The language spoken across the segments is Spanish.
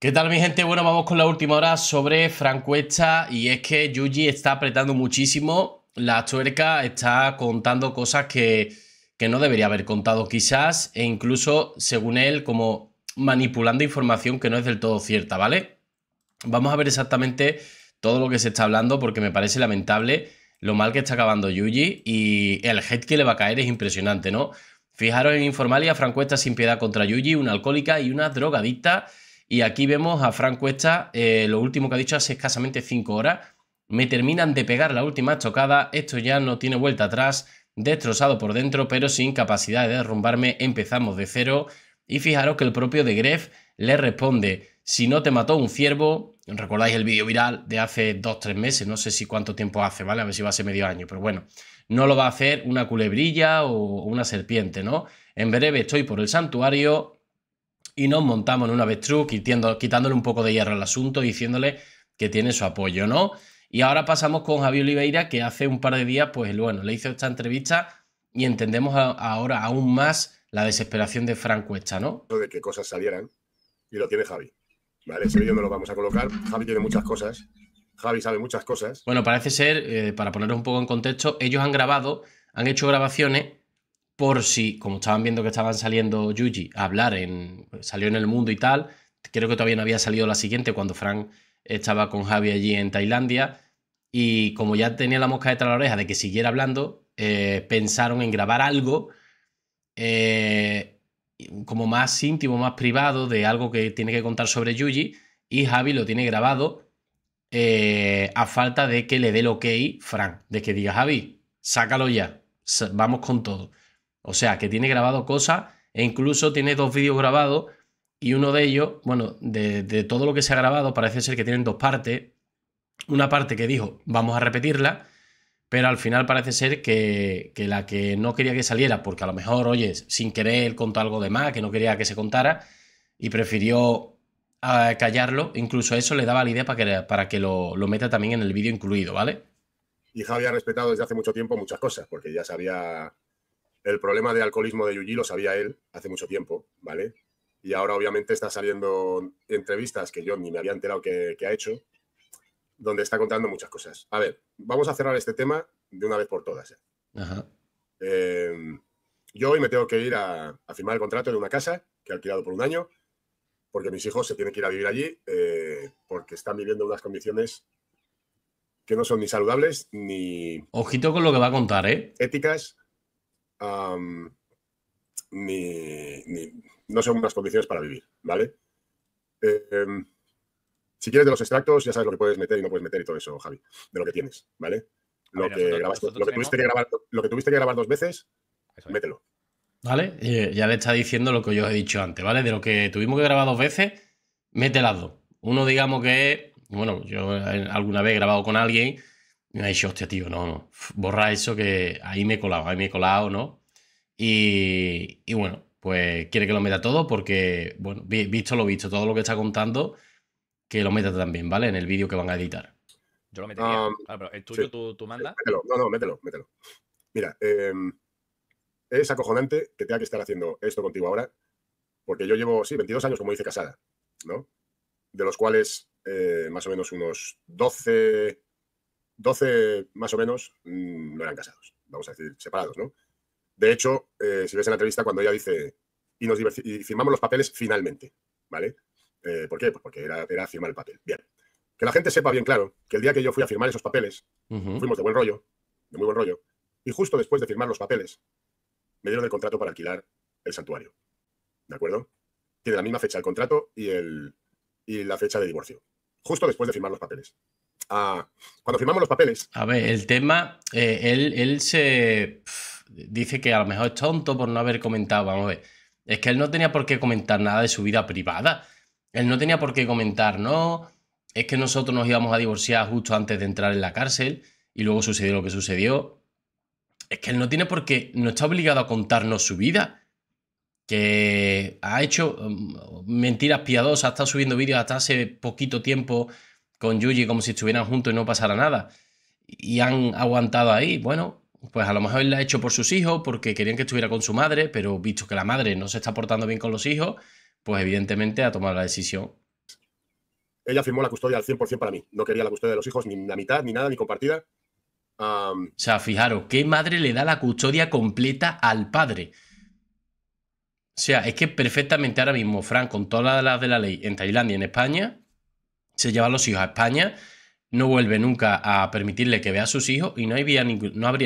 ¿Qué tal mi gente? Bueno, vamos con la última hora sobre Francuesta. y es que Yuji está apretando muchísimo la tuerca, está contando cosas que, que no debería haber contado quizás e incluso, según él, como manipulando información que no es del todo cierta, ¿vale? Vamos a ver exactamente todo lo que se está hablando porque me parece lamentable lo mal que está acabando Yuji y el head que le va a caer es impresionante, ¿no? Fijaros en Informalia, Francuesta sin piedad contra Yuji, una alcohólica y una drogadicta y aquí vemos a Frank Cuesta, eh, lo último que ha dicho hace escasamente 5 horas. Me terminan de pegar la última chocada. esto ya no tiene vuelta atrás, destrozado por dentro, pero sin capacidad de derrumbarme, empezamos de cero. Y fijaros que el propio de Gref le responde, si no te mató un ciervo, recordáis el vídeo viral de hace 2-3 meses, no sé si cuánto tiempo hace, ¿vale? A ver si va a ser medio año, pero bueno, no lo va a hacer una culebrilla o una serpiente, ¿no? En breve estoy por el santuario, y nos montamos en una avestruz quitándole un poco de hierro al asunto, diciéndole que tiene su apoyo, ¿no? Y ahora pasamos con Javi Oliveira, que hace un par de días, pues bueno, le hizo esta entrevista y entendemos ahora aún más la desesperación de Franco Cuesta, ¿no? De que cosas salieran y lo tiene Javi. Vale, ese vídeo no lo vamos a colocar. Javi tiene muchas cosas. Javi sabe muchas cosas. Bueno, parece ser, eh, para poneros un poco en contexto, ellos han grabado, han hecho grabaciones por si, como estaban viendo que estaban saliendo Yuji a hablar en. salió en el mundo y tal. Creo que todavía no había salido la siguiente cuando Frank estaba con Javi allí en Tailandia. Y como ya tenía la mosca detrás de la oreja de que siguiera hablando, eh, pensaron en grabar algo eh, como más íntimo, más privado, de algo que tiene que contar sobre Yuji. Y Javi lo tiene grabado eh, a falta de que le dé el ok Frank, de que diga Javi, sácalo ya, vamos con todo. O sea, que tiene grabado cosas e incluso tiene dos vídeos grabados y uno de ellos, bueno, de, todo lo que se ha grabado, parece ser que tienen dos partes. Una parte que dijo, vamos a repetirla, pero al final parece ser que, la que no quería que saliera, porque a lo mejor, oye, sin querer contó algo de más, que no quería que se contara, y prefirió ah, callarlo, incluso eso le daba la idea para que, para que lo, lo meta también en el vídeo incluido, ¿vale? Y Javi ha respetado desde hace mucho tiempo muchas cosas, porque ya sabía el problema de alcoholismo de Yuji lo sabía él hace mucho tiempo, ¿vale? Y ahora obviamente está saliendo entrevistas que yo ni me había enterado que, ha hecho, donde está contando muchas cosas. A ver, vamos a cerrar este tema de una vez por todas. ¿eh? Em, yo hoy me tengo que ir a, firmar el contrato de una casa que he alquilado por un año, porque mis hijos se tienen que ir a vivir allí, eh, porque están viviendo unas condiciones que no son ni saludables ni... Ojito con lo que va a contar, ¿eh? Éticas ni, no son unas condiciones para vivir, ¿vale? Em, si quieres de los extractos, ya sabes lo que puedes meter y no puedes meter y todo eso, Javi, de lo que tienes, ¿vale? Lo, que, tuviste que grabar, dos veces, mételo. ¿Vale? ya le está diciendo lo que yo he dicho antes, ¿vale? De lo que tuvimos que grabar dos veces, mételas dos. Uno, digamos que, bueno, yo alguna vez he grabado con alguien no hay ha tío, no, no, borra eso que ahí me he colado, ahí me he colado, ¿no? Y, bueno, pues quiere que lo meta todo porque, bueno, visto lo visto, todo lo que está contando, que lo meta también, ¿vale? En el vídeo que van a editar. Yo lo metería. Ah, pero el tuyo tú, tú Mételo, no, no, mételo, mételo. Mira, em, es acojonante que tenga que estar haciendo esto contigo ahora, porque yo llevo, sí, 22 años, como dice, casada, ¿no? De los cuales eh, más o menos unos 12 12 más o menos mm, no eran casados, vamos a decir, separados, ¿no? De hecho, eh, si ves en la entrevista cuando ella dice, y nos firmamos los papeles finalmente, ¿vale? Eh, ¿Por qué? Pues porque era, firmar el papel. Bien. Que la gente sepa bien claro que el día que yo fui a firmar esos papeles, fuimos de buen rollo, de muy buen rollo, y justo después de firmar los papeles, me dieron el contrato para alquilar el santuario. ¿De acuerdo? Tiene la misma fecha el contrato y, el, y la fecha de divorcio. Justo después de firmar los papeles cuando firmamos los papeles. A ver, el tema, eh, él, él, se dice que a lo mejor es tonto por no haber comentado, vamos a ver, es que él no tenía por qué comentar nada de su vida privada, él no tenía por qué comentar, no, es que nosotros nos íbamos a divorciar justo antes de entrar en la cárcel y luego sucedió lo que sucedió. Es que él no tiene por qué, no está obligado a contarnos su vida que ha hecho mm, mentiras piadosas, ha estado subiendo vídeos hasta hace poquito tiempo con Yuji como si estuvieran juntos y no pasara nada. Y han aguantado ahí. Bueno, pues a lo mejor él la ha hecho por sus hijos, porque querían que estuviera con su madre, pero visto que la madre no se está portando bien con los hijos, pues evidentemente ha tomado la decisión. Ella firmó la custodia al 100% para mí. No quería la custodia de los hijos, ni la mitad, ni nada, ni compartida. O sea, fijaros, ¿qué madre le da la custodia completa al padre? O sea, es que perfectamente ahora mismo, Frank, con todas las de la ley en Tailandia y en España, se lleva a los hijos a España, no vuelve nunca a permitirle que vea a sus hijos y no, habría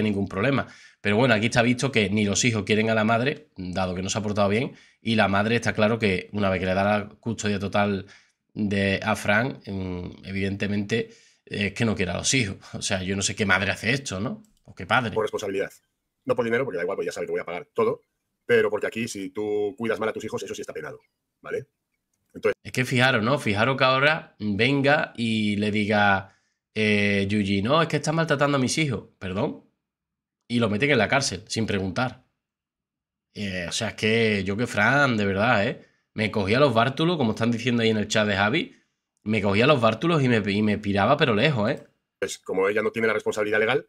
ningún problema. Pero bueno, aquí está visto que ni los hijos quieren a la madre, dado que no se ha portado bien, y la madre está claro que una vez que le da la custodia total de, a Fran, mm, evidentemente eh, es que no quiere a los hijos. O sea, yo no sé qué madre hace esto, ¿no? O qué padre. Por responsabilidad. No por dinero, porque da igual, pues ya sabe que voy a pagar todo, pero porque aquí si tú cuidas mal a tus hijos, eso sí está pegado. ¿vale? es que fijaros, ¿no? Fijaros que ahora venga y le diga eh, Yuji, no, es que están maltratando a mis hijos, perdón. Y lo meten en la cárcel sin preguntar. Eh, o sea, es que yo que Fran, de verdad, ¿eh? Me cogía los bártulos, como están diciendo ahí en el chat de Javi, me cogía los bártulos y me, piraba, pero lejos, ¿eh? Pues como ella no tiene la responsabilidad legal,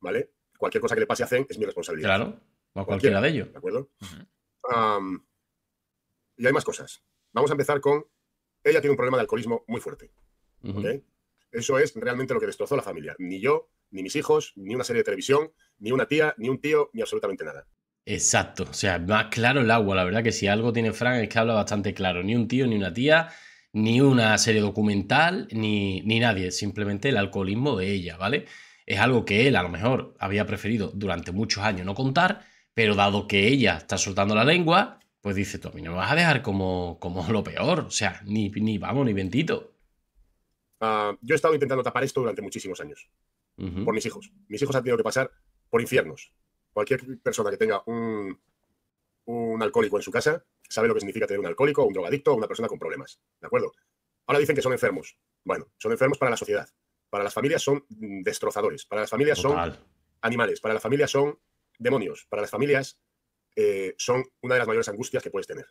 ¿vale? Cualquier cosa que le pase a Zen es mi responsabilidad. Claro, o a cualquiera, de ellos. ¿De acuerdo? y hay más cosas. Vamos a empezar con, ella tiene un problema de alcoholismo muy fuerte. Eso es realmente lo que destrozó la familia. Ni yo, ni mis hijos, ni una serie de televisión, ni una tía, ni un tío, ni absolutamente nada. Exacto, o sea, más claro el agua, la verdad que si algo tiene Frank es que habla bastante claro, ni un tío, ni una tía, ni una serie documental, ni, ni nadie, simplemente el alcoholismo de ella, ¿vale? Es algo que él a lo mejor había preferido durante muchos años no contar, pero dado que ella está soltando la lengua, pues dice, tú me vas a dejar como, como lo peor, o sea, ni, ni vamos, ni bendito. Ah, yo he estado intentando tapar esto durante muchísimos años, por mis hijos. Mis hijos han tenido que pasar por infiernos. Cualquier persona que tenga un, alcohólico en su casa sabe lo que significa tener un alcohólico, un drogadicto una persona con problemas, ¿de acuerdo? Ahora dicen que son enfermos. Bueno, son enfermos para la sociedad. Para las familias son destrozadores. Para las familias son animales. Para las familias son demonios. Para las familias eh, son una de las mayores angustias que puedes tener.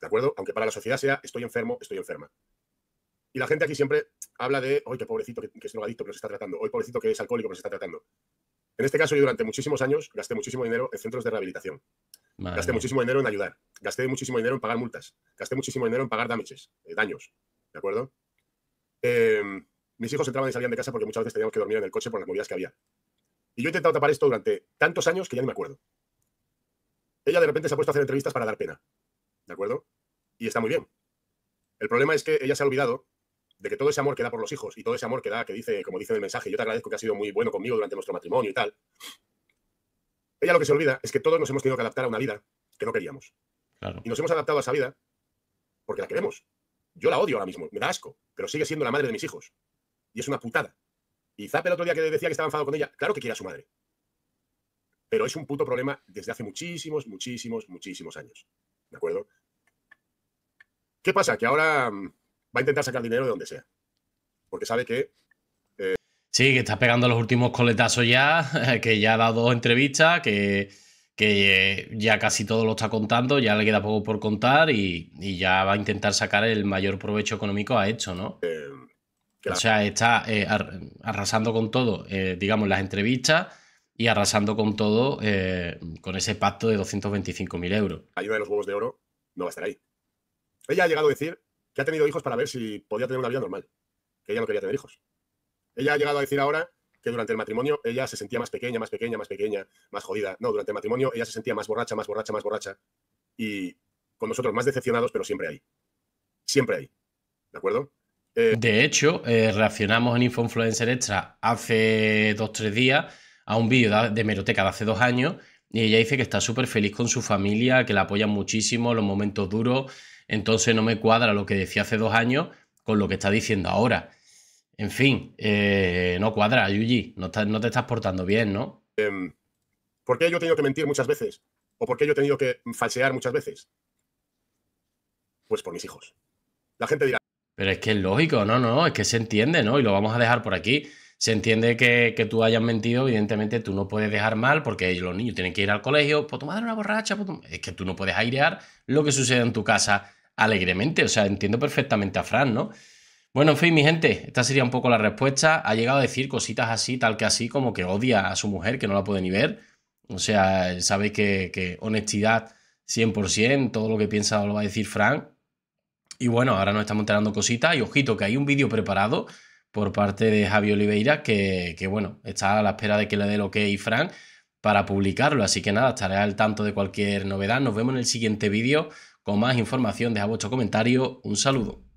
¿De acuerdo? Aunque para la sociedad sea estoy enfermo, estoy enferma. Y la gente aquí siempre habla de, hoy qué pobrecito que, que es drogadicto Pero se está tratando, hoy pobrecito que es alcohólico que se está tratando. En este caso, yo durante muchísimos años gasté muchísimo dinero en centros de rehabilitación. gasté muchísimo dinero en ayudar. Gasté muchísimo dinero en pagar multas. Gasté muchísimo dinero en pagar damages, eh, daños. ¿De acuerdo? Em, mis hijos entraban y salían de casa porque muchas veces teníamos que dormir en el coche por las movidas que había. Y yo he intentado tapar esto durante tantos años que ya ni me acuerdo. Ella de repente se ha puesto a hacer entrevistas para dar pena. ¿De acuerdo? Y está muy bien. El problema es que ella se ha olvidado de que todo ese amor que da por los hijos y todo ese amor que da, que dice, como dice en el mensaje, yo te agradezco que has sido muy bueno conmigo durante nuestro matrimonio y tal. Ella lo que se olvida es que todos nos hemos tenido que adaptar a una vida que no queríamos. Y nos hemos adaptado a esa vida porque la queremos. Yo la odio ahora mismo, me da asco, pero sigue siendo la madre de mis hijos. Y es una putada. Y Zap el otro día que decía que estaba enfadado con ella, claro que quiere a su madre. Pero es un puto problema desde hace muchísimos, muchísimos, muchísimos años. ¿De acuerdo? ¿Qué pasa? Que ahora mm, va a intentar sacar dinero de donde sea. Porque sabe que. Eh, sí, que está pegando los últimos coletazos ya, que ya ha dado entrevistas, que, que eh, ya casi todo lo está contando, ya le queda poco por contar y, ya va a intentar sacar el mayor provecho económico a esto, ¿no? Eh, o sea, está arrasando con todo, digamos, las entrevistas y arrasando con todo eh, con ese pacto de 225.000 euros. La ayuda de los huevos de oro no va a estar ahí. Ella ha llegado a decir que ha tenido hijos para ver si podía tener una vida normal, que ella no quería tener hijos. Ella ha llegado a decir ahora que durante el matrimonio ella se sentía más pequeña, más pequeña, más pequeña, más jodida. No, durante el matrimonio ella se sentía más borracha, más borracha, más borracha. Y con nosotros más decepcionados, pero siempre ahí. Siempre ahí. ¿De acuerdo? Eh, de hecho, eh, reaccionamos en Info Influencer Extra hace dos, tres días a un vídeo de, Meroteca de hace dos años y ella dice que está súper feliz con su familia, que la apoyan muchísimo, los momentos duros. Entonces no me cuadra lo que decía hace dos años con lo que está diciendo ahora. En fin, eh, no cuadra, Yuji, no, te estás portando bien, ¿no? Em, ¿Por qué yo he tenido que mentir muchas veces? ¿O por qué yo he tenido que falsear muchas veces? Pues por mis hijos. La gente dirá... Pero es que es lógico, no, no, es que se entiende, ¿no? Y lo vamos a dejar por aquí se entiende que, que, tú hayas mentido, evidentemente tú no puedes dejar mal porque los niños tienen que ir al colegio, por pues tu una borracha, pues es que tú no puedes airear lo que sucede en tu casa alegremente, o sea, entiendo perfectamente a Fran, ¿no? Bueno, en fin, mi gente, esta sería un poco la respuesta. Ha llegado a decir cositas así, tal que así, como que odia a su mujer, que no la puede ni ver. O sea, sabéis que, honestidad 100%, todo lo que piensa lo va a decir Fran, Y bueno, ahora nos estamos enterando cositas y ojito que hay un vídeo preparado por parte de Javi Oliveira, que, bueno, está a la espera de que le dé lo que y Frank para publicarlo. Así que nada, estaré al tanto de cualquier novedad. Nos vemos en el siguiente vídeo con más información. Deja vuestro comentario. Un saludo.